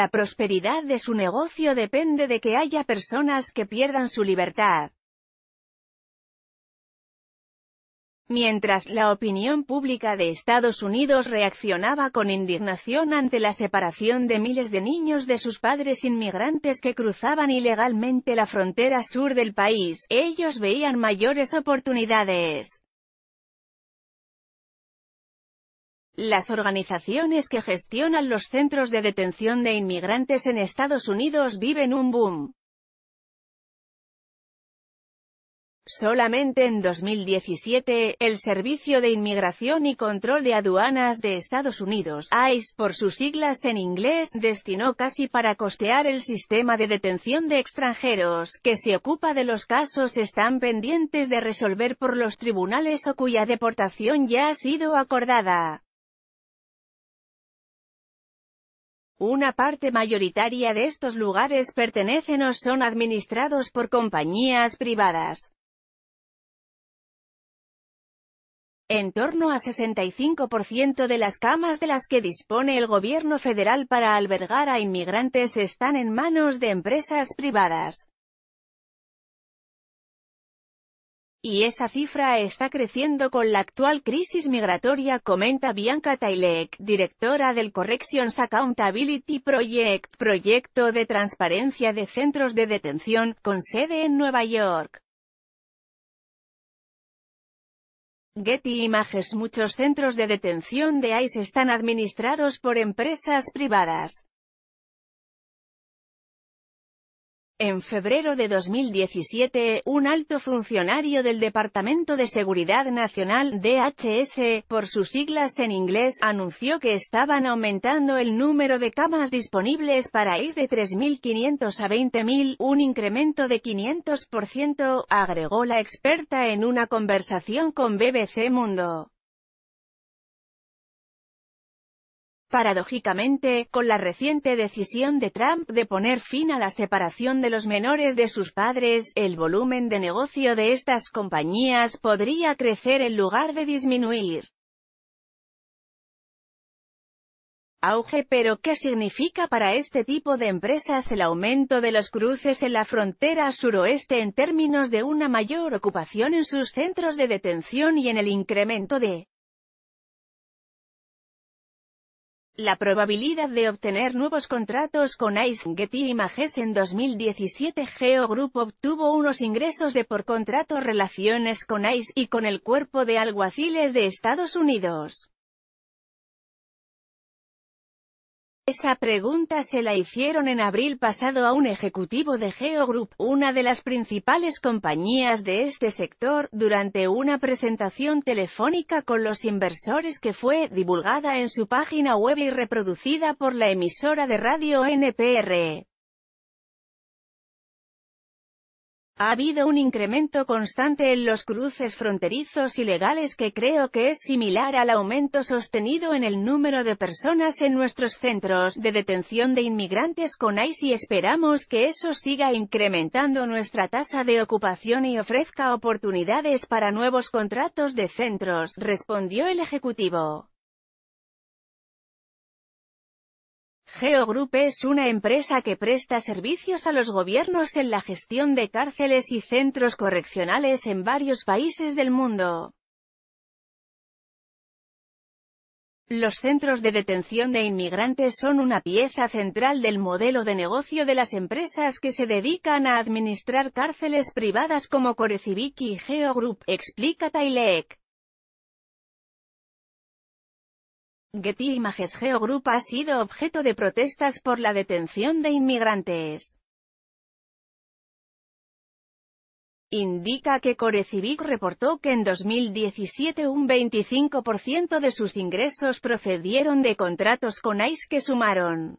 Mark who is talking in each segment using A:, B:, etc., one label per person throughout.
A: La prosperidad de su negocio depende de que haya personas que pierdan su libertad. Mientras la opinión pública de Estados Unidos reaccionaba con indignación ante la separación de miles de niños de sus padres inmigrantes que cruzaban ilegalmente la frontera sur del país, ellos veían mayores oportunidades. Las organizaciones que gestionan los centros de detención de inmigrantes en Estados Unidos viven un boom. Solamente en 2017, el Servicio de Inmigración y Control de Aduanas de Estados Unidos, ICE por sus siglas en inglés, destinó casi para costear el sistema de detención de extranjeros, que se ocupa de los casos están pendientes de resolver por los tribunales o cuya deportación ya ha sido acordada. Una parte mayoritaria de estos lugares pertenecen o son administrados por compañías privadas. En torno a 65% de las camas de las que dispone el gobierno federal para albergar a inmigrantes están en manos de empresas privadas. Y esa cifra está creciendo con la actual crisis migratoria comenta Bianca Tailek, directora del Corrections Accountability Project, proyecto de transparencia de centros de detención, con sede en Nueva York. Getty Images Muchos centros de detención de ICE están administrados por empresas privadas. En febrero de 2017, un alto funcionario del Departamento de Seguridad Nacional, DHS, por sus siglas en inglés, anunció que estaban aumentando el número de camas disponibles para IS de 3.500 a 20.000, un incremento de 500%, agregó la experta en una conversación con BBC Mundo. Paradójicamente, con la reciente decisión de Trump de poner fin a la separación de los menores de sus padres, el volumen de negocio de estas compañías podría crecer en lugar de disminuir. Auge pero ¿qué significa para este tipo de empresas el aumento de los cruces en la frontera suroeste en términos de una mayor ocupación en sus centros de detención y en el incremento de La probabilidad de obtener nuevos contratos con Ice Getty Images en 2017 Geo Group obtuvo unos ingresos de por contrato relaciones con Ice y con el cuerpo de alguaciles de Estados Unidos. Esa pregunta se la hicieron en abril pasado a un ejecutivo de GeoGroup, una de las principales compañías de este sector, durante una presentación telefónica con los inversores que fue divulgada en su página web y reproducida por la emisora de radio NPR. E. Ha habido un incremento constante en los cruces fronterizos ilegales que creo que es similar al aumento sostenido en el número de personas en nuestros centros de detención de inmigrantes con ICE y esperamos que eso siga incrementando nuestra tasa de ocupación y ofrezca oportunidades para nuevos contratos de centros, respondió el Ejecutivo. Geogroup es una empresa que presta servicios a los gobiernos en la gestión de cárceles y centros correccionales en varios países del mundo. Los centros de detención de inmigrantes son una pieza central del modelo de negocio de las empresas que se dedican a administrar cárceles privadas como Coreciviki y Geogroup, explica Tailek. Getty Images Geo Group ha sido objeto de protestas por la detención de inmigrantes. Indica que Corecivic reportó que en 2017 un 25% de sus ingresos procedieron de contratos con ICE que sumaron.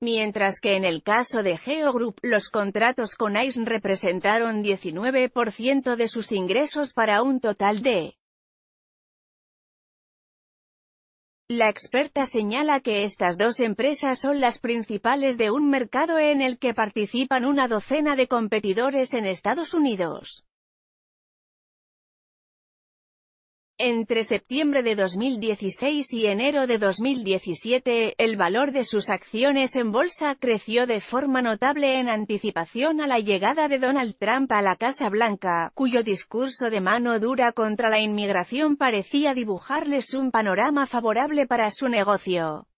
A: Mientras que en el caso de Geogroup, los contratos con ICE representaron 19% de sus ingresos para un total de La experta señala que estas dos empresas son las principales de un mercado en el que participan una docena de competidores en Estados Unidos. Entre septiembre de 2016 y enero de 2017, el valor de sus acciones en bolsa creció de forma notable en anticipación a la llegada de Donald Trump a la Casa Blanca, cuyo discurso de mano dura contra la inmigración parecía dibujarles un panorama favorable para su negocio.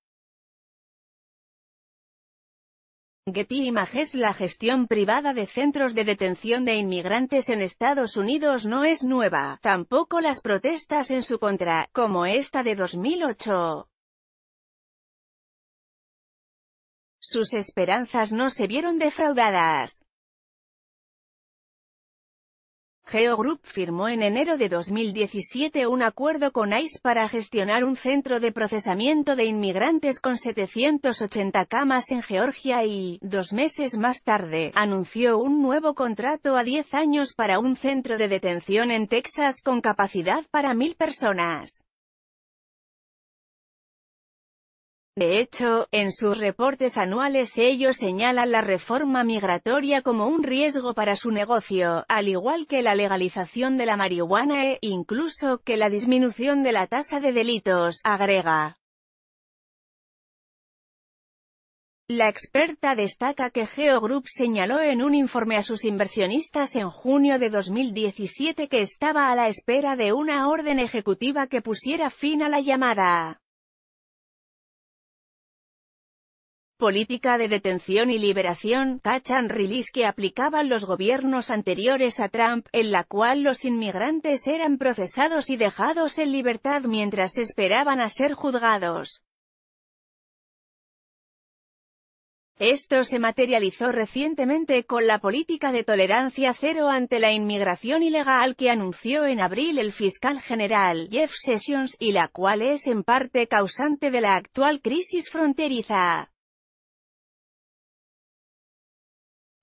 A: Getty Images La gestión privada de centros de detención de inmigrantes en Estados Unidos no es nueva, tampoco las protestas en su contra, como esta de 2008. Sus esperanzas no se vieron defraudadas. GeoGroup firmó en enero de 2017 un acuerdo con ICE para gestionar un centro de procesamiento de inmigrantes con 780 camas en Georgia y, dos meses más tarde, anunció un nuevo contrato a 10 años para un centro de detención en Texas con capacidad para mil personas. De hecho, en sus reportes anuales ellos señalan la reforma migratoria como un riesgo para su negocio, al igual que la legalización de la marihuana e, incluso, que la disminución de la tasa de delitos, agrega. La experta destaca que GeoGroup señaló en un informe a sus inversionistas en junio de 2017 que estaba a la espera de una orden ejecutiva que pusiera fin a la llamada política de detención y liberación, catch and release que aplicaban los gobiernos anteriores a Trump, en la cual los inmigrantes eran procesados y dejados en libertad mientras esperaban a ser juzgados. Esto se materializó recientemente con la política de tolerancia cero ante la inmigración ilegal que anunció en abril el fiscal general Jeff Sessions y la cual es en parte causante de la actual crisis fronteriza.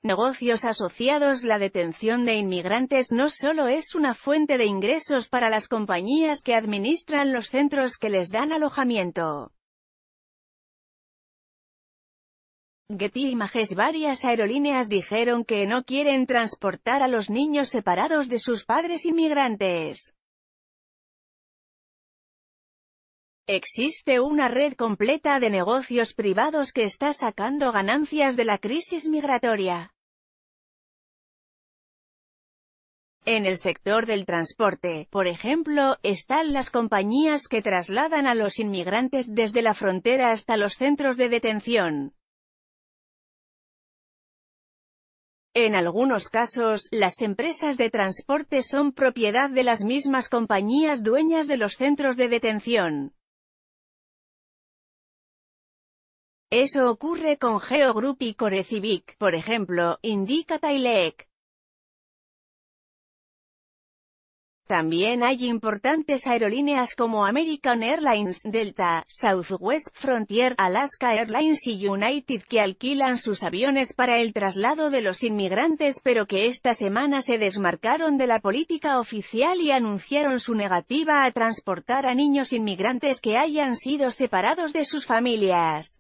A: negocios asociados La detención de inmigrantes no solo es una fuente de ingresos para las compañías que administran los centros que les dan alojamiento. Getty Images Varias aerolíneas dijeron que no quieren transportar a los niños separados de sus padres inmigrantes. Existe una red completa de negocios privados que está sacando ganancias de la crisis migratoria. En el sector del transporte, por ejemplo, están las compañías que trasladan a los inmigrantes desde la frontera hasta los centros de detención. En algunos casos, las empresas de transporte son propiedad de las mismas compañías dueñas de los centros de detención. Eso ocurre con GeoGroup y Corecivic, por ejemplo, indica Tailec. También hay importantes aerolíneas como American Airlines, Delta, Southwest Frontier, Alaska Airlines y United que alquilan sus aviones para el traslado de los inmigrantes pero que esta semana se desmarcaron de la política oficial y anunciaron su negativa a transportar a niños inmigrantes que hayan sido separados de sus familias.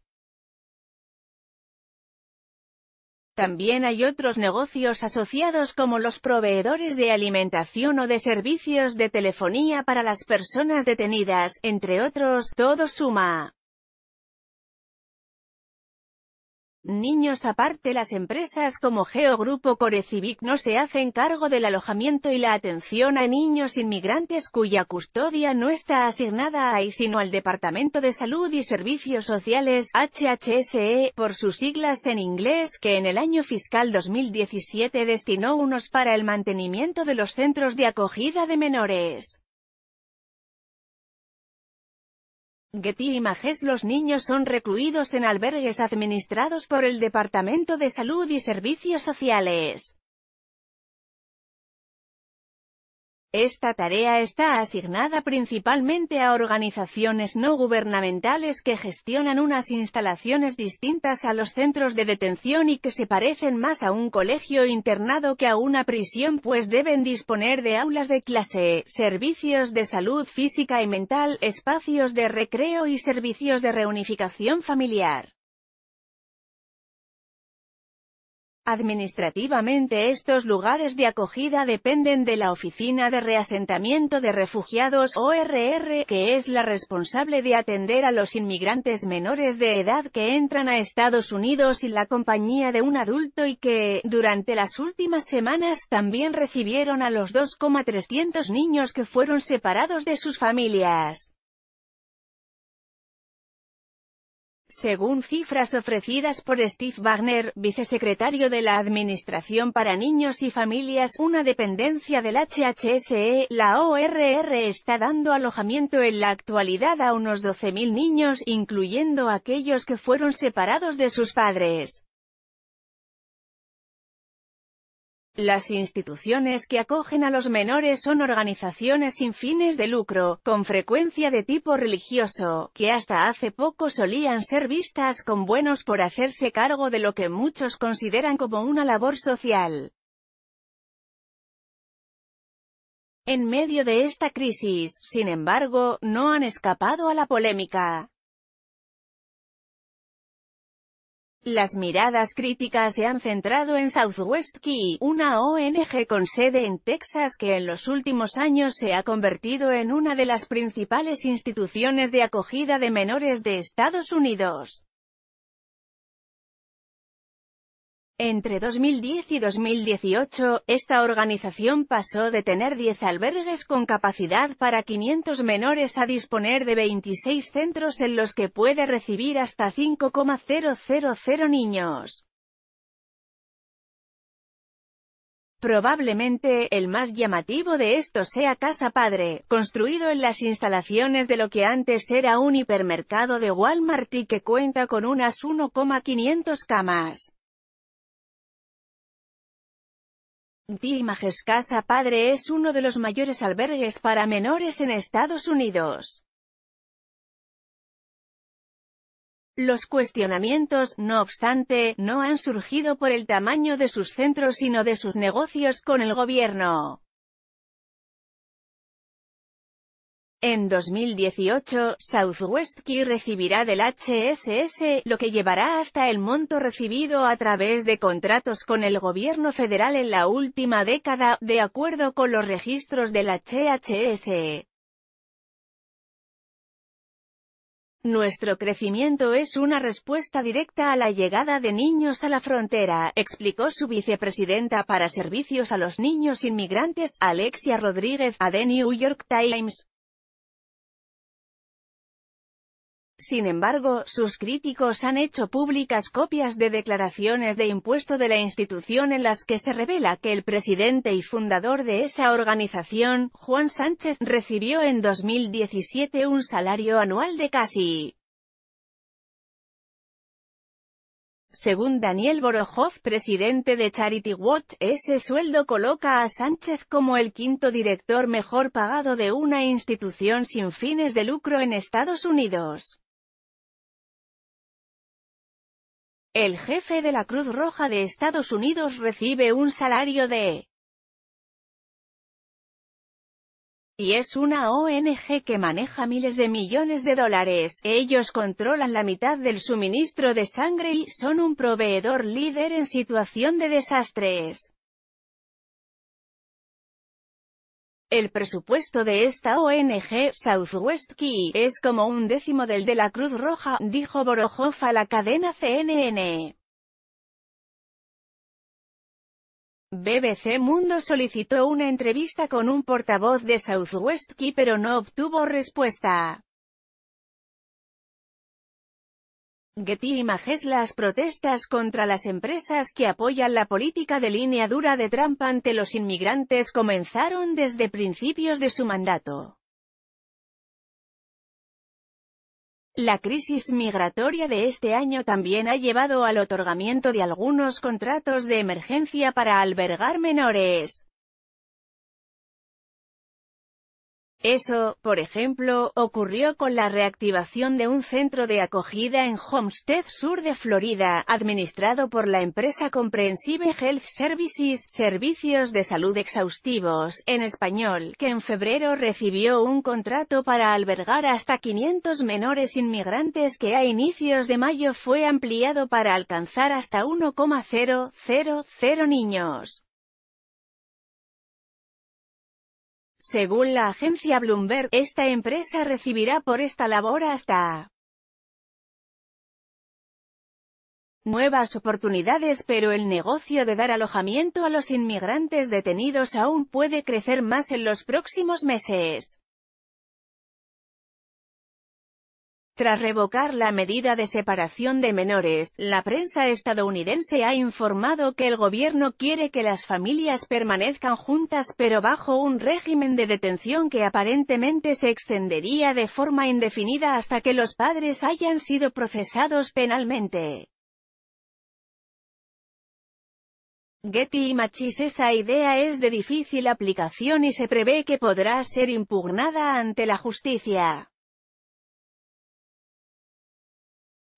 A: También hay otros negocios asociados como los proveedores de alimentación o de servicios de telefonía para las personas detenidas, entre otros, todo suma. Niños aparte las empresas como Geo Grupo Corecivic no se hacen cargo del alojamiento y la atención a niños inmigrantes cuya custodia no está asignada a y sino al Departamento de Salud y Servicios Sociales, HHSE, por sus siglas en inglés, que en el año fiscal 2017 destinó unos para el mantenimiento de los centros de acogida de menores. Getty Images Los niños son recluidos en albergues administrados por el Departamento de Salud y Servicios Sociales. Esta tarea está asignada principalmente a organizaciones no gubernamentales que gestionan unas instalaciones distintas a los centros de detención y que se parecen más a un colegio internado que a una prisión pues deben disponer de aulas de clase servicios de salud física y mental, espacios de recreo y servicios de reunificación familiar. Administrativamente estos lugares de acogida dependen de la Oficina de Reasentamiento de Refugiados ORR, que es la responsable de atender a los inmigrantes menores de edad que entran a Estados Unidos y la compañía de un adulto y que, durante las últimas semanas también recibieron a los 2,300 niños que fueron separados de sus familias. Según cifras ofrecidas por Steve Wagner, vicesecretario de la Administración para Niños y Familias, una dependencia del HHSE, la ORR está dando alojamiento en la actualidad a unos 12.000 niños, incluyendo aquellos que fueron separados de sus padres. Las instituciones que acogen a los menores son organizaciones sin fines de lucro, con frecuencia de tipo religioso, que hasta hace poco solían ser vistas con buenos por hacerse cargo de lo que muchos consideran como una labor social. En medio de esta crisis, sin embargo, no han escapado a la polémica. Las miradas críticas se han centrado en Southwest Key, una ONG con sede en Texas que en los últimos años se ha convertido en una de las principales instituciones de acogida de menores de Estados Unidos. Entre 2010 y 2018, esta organización pasó de tener 10 albergues con capacidad para 500 menores a disponer de 26 centros en los que puede recibir hasta 5,000 niños. Probablemente, el más llamativo de estos sea Casa Padre, construido en las instalaciones de lo que antes era un hipermercado de Walmart y que cuenta con unas 1,500 camas. D. Casa Padre es uno de los mayores albergues para menores en Estados Unidos. Los cuestionamientos, no obstante, no han surgido por el tamaño de sus centros sino de sus negocios con el gobierno. En 2018, Southwest Key recibirá del HSS, lo que llevará hasta el monto recibido a través de contratos con el gobierno federal en la última década, de acuerdo con los registros del HHS. Nuestro crecimiento es una respuesta directa a la llegada de niños a la frontera, explicó su vicepresidenta para servicios a los niños inmigrantes, Alexia Rodríguez, a The New York Times. Sin embargo, sus críticos han hecho públicas copias de declaraciones de impuesto de la institución en las que se revela que el presidente y fundador de esa organización, Juan Sánchez, recibió en 2017 un salario anual de casi Según Daniel Borojov, presidente de Charity Watch, ese sueldo coloca a Sánchez como el quinto director mejor pagado de una institución sin fines de lucro en Estados Unidos. El jefe de la Cruz Roja de Estados Unidos recibe un salario de y es una ONG que maneja miles de millones de dólares. Ellos controlan la mitad del suministro de sangre y son un proveedor líder en situación de desastres. El presupuesto de esta ONG, Southwest Key, es como un décimo del de la Cruz Roja, dijo Borojov a la cadena CNN. BBC Mundo solicitó una entrevista con un portavoz de Southwest Key pero no obtuvo respuesta. Getty Images Las protestas contra las empresas que apoyan la política de línea dura de Trump ante los inmigrantes comenzaron desde principios de su mandato. La crisis migratoria de este año también ha llevado al otorgamiento de algunos contratos de emergencia para albergar menores. Eso, por ejemplo, ocurrió con la reactivación de un centro de acogida en Homestead Sur de Florida, administrado por la empresa Comprehensive Health Services, Servicios de Salud Exhaustivos, en español, que en febrero recibió un contrato para albergar hasta 500 menores inmigrantes que a inicios de mayo fue ampliado para alcanzar hasta 1,000 niños. Según la agencia Bloomberg, esta empresa recibirá por esta labor hasta nuevas oportunidades pero el negocio de dar alojamiento a los inmigrantes detenidos aún puede crecer más en los próximos meses. Tras revocar la medida de separación de menores, la prensa estadounidense ha informado que el gobierno quiere que las familias permanezcan juntas pero bajo un régimen de detención que aparentemente se extendería de forma indefinida hasta que los padres hayan sido procesados penalmente. Getty y Machis Esa idea es de difícil aplicación y se prevé que podrá ser impugnada ante la justicia.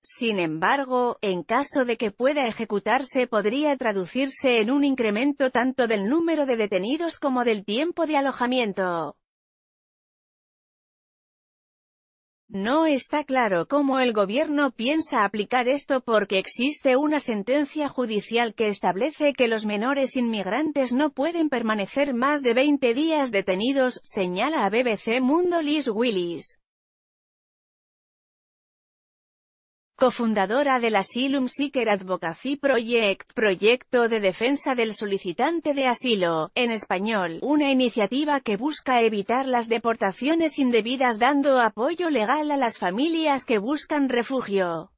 A: Sin embargo, en caso de que pueda ejecutarse podría traducirse en un incremento tanto del número de detenidos como del tiempo de alojamiento. No está claro cómo el gobierno piensa aplicar esto porque existe una sentencia judicial que establece que los menores inmigrantes no pueden permanecer más de 20 días detenidos, señala a BBC Mundo Liz Willis. Cofundadora del Asylum Seeker Advocacy Project, proyecto de defensa del solicitante de asilo, en español, una iniciativa que busca evitar las deportaciones indebidas dando apoyo legal a las familias que buscan refugio.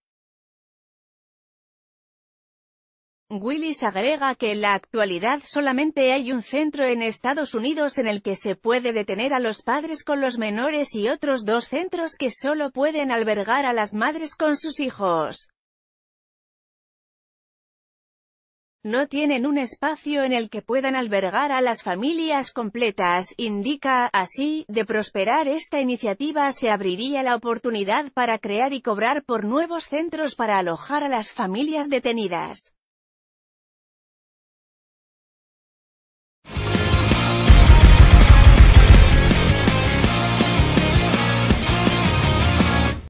A: Willis agrega que en la actualidad solamente hay un centro en Estados Unidos en el que se puede detener a los padres con los menores y otros dos centros que solo pueden albergar a las madres con sus hijos. No tienen un espacio en el que puedan albergar a las familias completas, indica, así, de prosperar esta iniciativa se abriría la oportunidad para crear y cobrar por nuevos centros para alojar a las familias detenidas.